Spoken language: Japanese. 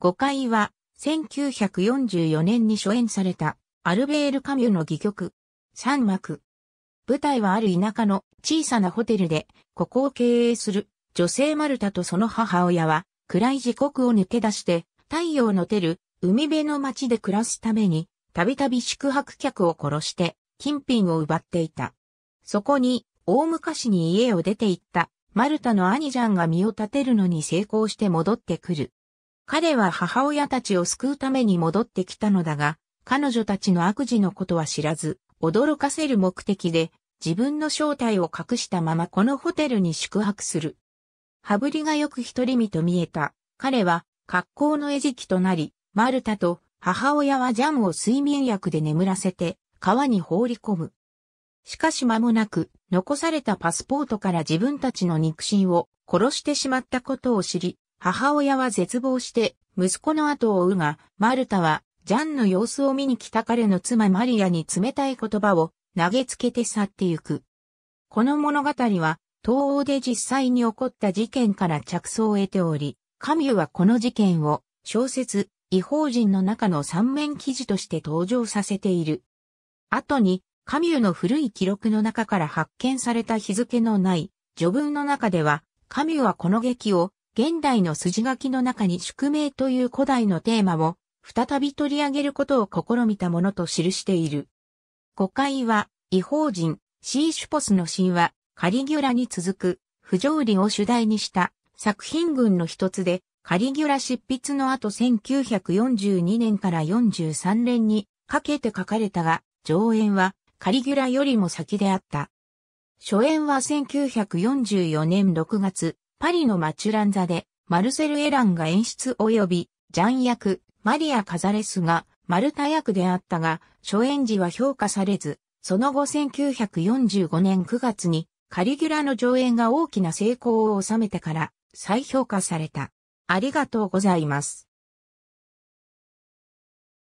5回は、1944年に初演された、アルベール・カミュの戯曲、三幕。舞台はある田舎の小さなホテルで、ここを経営する女性マルタとその母親は、暗い時刻を抜け出して、太陽の照る海辺の町で暮らすために、たびたび宿泊客を殺して、金品を奪っていた。そこに、大昔に家を出て行った、マルタの兄ジャンが身を立てるのに成功して戻ってくる。彼は母親たちを救うために戻ってきたのだが、彼女たちの悪事のことは知らず、驚かせる目的で、自分の正体を隠したままこのホテルに宿泊する。羽振りがよく一人身と見えた。彼は、格好の餌食となり、マルタと母親はジャムを睡眠薬で眠らせて、川に放り込む。しかし間もなく、残されたパスポートから自分たちの肉親を殺してしまったことを知り、母親は絶望して息子の後を追うが、マルタはジャンの様子を見に来た彼の妻マリアに冷たい言葉を投げつけて去ってゆく。この物語は東欧で実際に起こった事件から着想を得ており、カミュはこの事件を小説、異法人の中の三面記事として登場させている。後に、カミュの古い記録の中から発見された日付のない序文の中では、カミュはこの劇を現代の筋書きの中に宿命という古代のテーマを再び取り上げることを試みたものと記している。誤解は、異邦人、シーシュポスの神話、カリギュラに続く、不条理を主題にした作品群の一つで、カリギュラ執筆の後1942年から43年にかけて書かれたが、上演はカリギュラよりも先であった。初演は1944年6月、パリのマチュラン座で、マルセル・エランが演出及び、ジャン役、マリア・カザレスが、マルタ役であったが、初演時は評価されず、その後1945年9月に、カリギュラの上演が大きな成功を収めてから、再評価された。ありがとうございます。